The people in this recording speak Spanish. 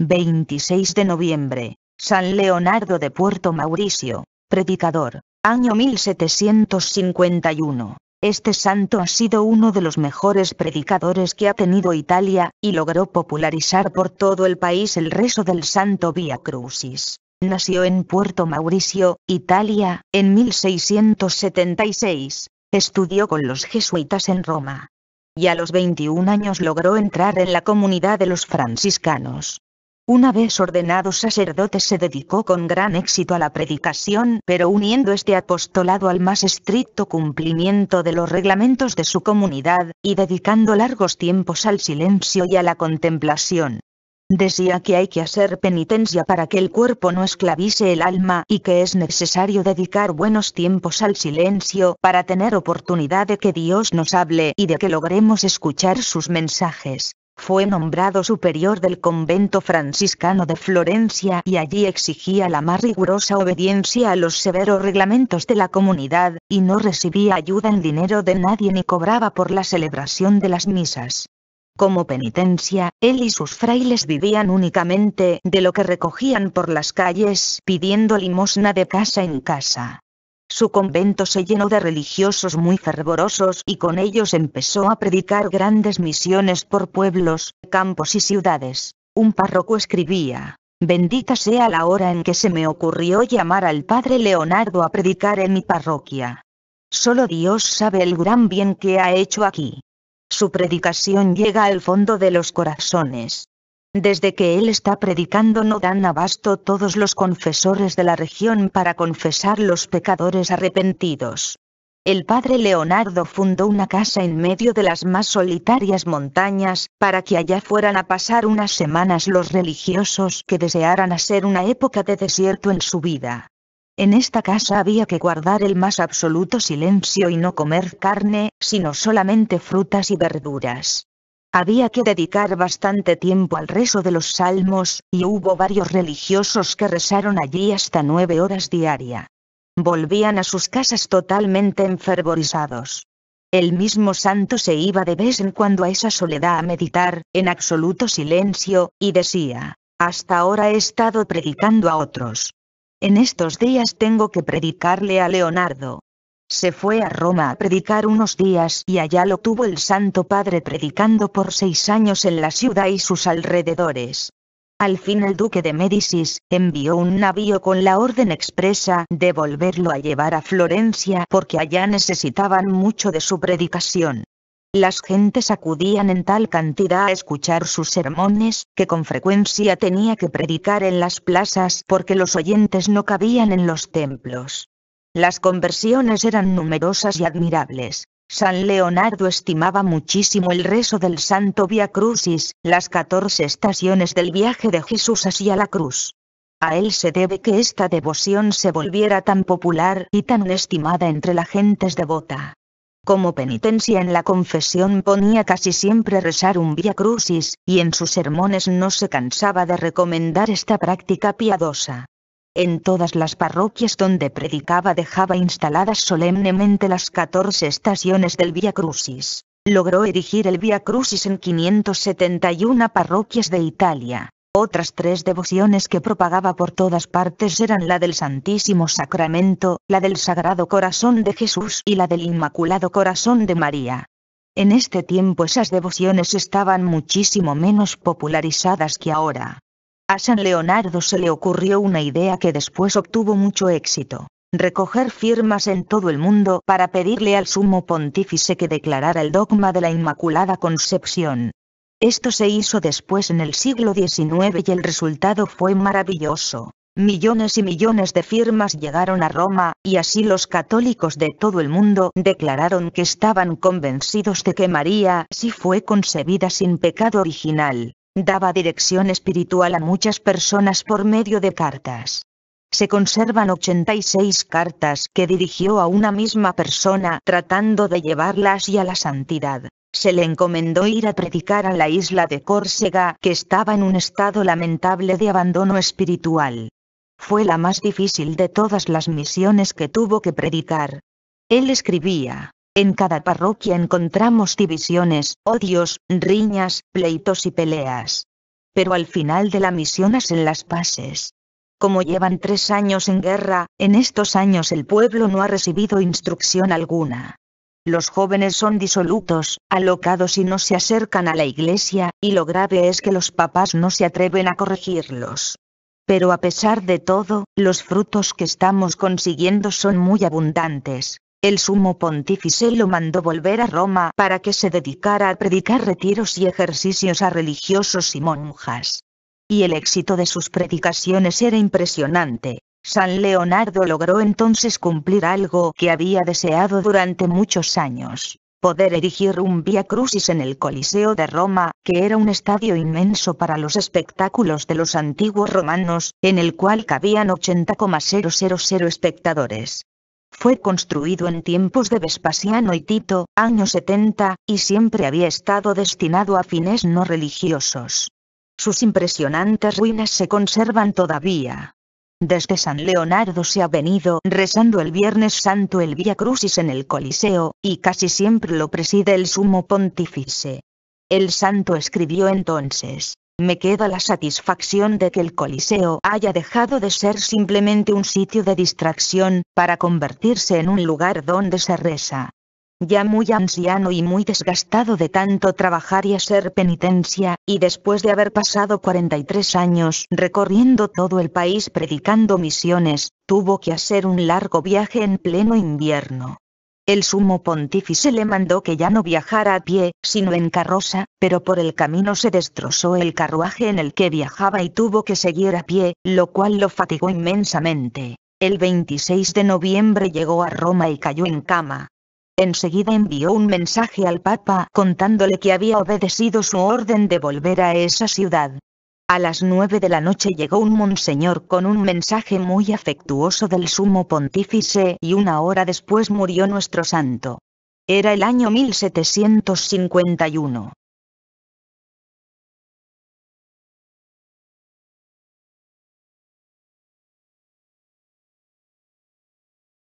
26 de noviembre, San Leonardo de Puerto Mauricio, predicador, año 1751. Este santo ha sido uno de los mejores predicadores que ha tenido Italia, y logró popularizar por todo el país el rezo del santo Via Crucis. Nació en Puerto Mauricio, Italia, en 1676. Estudió con los jesuitas en Roma. Y a los 21 años logró entrar en la comunidad de los franciscanos. Una vez ordenado sacerdote se dedicó con gran éxito a la predicación, pero uniendo este apostolado al más estricto cumplimiento de los reglamentos de su comunidad, y dedicando largos tiempos al silencio y a la contemplación. Decía que hay que hacer penitencia para que el cuerpo no esclavice el alma y que es necesario dedicar buenos tiempos al silencio para tener oportunidad de que Dios nos hable y de que logremos escuchar sus mensajes. Fue nombrado superior del convento franciscano de Florencia y allí exigía la más rigurosa obediencia a los severos reglamentos de la comunidad, y no recibía ayuda en dinero de nadie ni cobraba por la celebración de las misas. Como penitencia, él y sus frailes vivían únicamente de lo que recogían por las calles pidiendo limosna de casa en casa. Su convento se llenó de religiosos muy fervorosos y con ellos empezó a predicar grandes misiones por pueblos, campos y ciudades. Un párroco escribía, Bendita sea la hora en que se me ocurrió llamar al padre Leonardo a predicar en mi parroquia. Solo Dios sabe el gran bien que ha hecho aquí. Su predicación llega al fondo de los corazones, desde que él está predicando no dan abasto todos los confesores de la región para confesar los pecadores arrepentidos. El padre Leonardo fundó una casa en medio de las más solitarias montañas, para que allá fueran a pasar unas semanas los religiosos que desearan hacer una época de desierto en su vida. En esta casa había que guardar el más absoluto silencio y no comer carne, sino solamente frutas y verduras. Había que dedicar bastante tiempo al rezo de los salmos, y hubo varios religiosos que rezaron allí hasta nueve horas diaria. Volvían a sus casas totalmente enfervorizados. El mismo santo se iba de vez en cuando a esa soledad a meditar, en absoluto silencio, y decía, hasta ahora he estado predicando a otros. En estos días tengo que predicarle a Leonardo. Se fue a Roma a predicar unos días y allá lo tuvo el Santo Padre predicando por seis años en la ciudad y sus alrededores. Al fin el duque de Médicis envió un navío con la orden expresa de volverlo a llevar a Florencia porque allá necesitaban mucho de su predicación. Las gentes acudían en tal cantidad a escuchar sus sermones, que con frecuencia tenía que predicar en las plazas porque los oyentes no cabían en los templos. Las conversiones eran numerosas y admirables. San Leonardo estimaba muchísimo el rezo del Santo Via Crucis, las catorce estaciones del viaje de Jesús hacia la cruz. A él se debe que esta devoción se volviera tan popular y tan estimada entre la gente devota. Como penitencia en la confesión ponía casi siempre rezar un Via Crucis, y en sus sermones no se cansaba de recomendar esta práctica piadosa. En todas las parroquias donde predicaba dejaba instaladas solemnemente las 14 estaciones del Via Crucis. Logró erigir el Via Crucis en 571 parroquias de Italia. Otras tres devociones que propagaba por todas partes eran la del Santísimo Sacramento, la del Sagrado Corazón de Jesús y la del Inmaculado Corazón de María. En este tiempo esas devociones estaban muchísimo menos popularizadas que ahora. A San Leonardo se le ocurrió una idea que después obtuvo mucho éxito recoger firmas en todo el mundo para pedirle al sumo pontífice que declarara el dogma de la Inmaculada Concepción. Esto se hizo después en el siglo XIX y el resultado fue maravilloso. Millones y millones de firmas llegaron a Roma, y así los católicos de todo el mundo declararon que estaban convencidos de que María sí fue concebida sin pecado original. Daba dirección espiritual a muchas personas por medio de cartas. Se conservan 86 cartas que dirigió a una misma persona tratando de llevarlas y a la santidad. Se le encomendó ir a predicar a la isla de Córcega que estaba en un estado lamentable de abandono espiritual fue la más difícil de todas las misiones que tuvo que predicar. Él escribía, en cada parroquia encontramos divisiones, odios, riñas, pleitos y peleas. Pero al final de la misión hacen las paces. Como llevan tres años en guerra, en estos años el pueblo no ha recibido instrucción alguna. Los jóvenes son disolutos, alocados y no se acercan a la iglesia, y lo grave es que los papás no se atreven a corregirlos. Pero a pesar de todo, los frutos que estamos consiguiendo son muy abundantes, el sumo pontífice lo mandó volver a Roma para que se dedicara a predicar retiros y ejercicios a religiosos y monjas. Y el éxito de sus predicaciones era impresionante. San Leonardo logró entonces cumplir algo que había deseado durante muchos años, poder erigir un Via Crucis en el Coliseo de Roma, que era un estadio inmenso para los espectáculos de los antiguos romanos, en el cual cabían 80,000 espectadores. Fue construido en tiempos de Vespasiano y Tito, año 70, y siempre había estado destinado a fines no religiosos. Sus impresionantes ruinas se conservan todavía. Desde San Leonardo se ha venido rezando el Viernes Santo el Via Crucis en el Coliseo, y casi siempre lo preside el Sumo Pontífice. El santo escribió entonces, me queda la satisfacción de que el Coliseo haya dejado de ser simplemente un sitio de distracción, para convertirse en un lugar donde se reza. Ya muy anciano y muy desgastado de tanto trabajar y hacer penitencia, y después de haber pasado 43 años recorriendo todo el país predicando misiones, tuvo que hacer un largo viaje en pleno invierno. El sumo pontífice le mandó que ya no viajara a pie, sino en carroza, pero por el camino se destrozó el carruaje en el que viajaba y tuvo que seguir a pie, lo cual lo fatigó inmensamente. El 26 de noviembre llegó a Roma y cayó en cama. Enseguida envió un mensaje al Papa contándole que había obedecido su orden de volver a esa ciudad. A las nueve de la noche llegó un monseñor con un mensaje muy afectuoso del sumo pontífice y una hora después murió nuestro santo. Era el año 1751.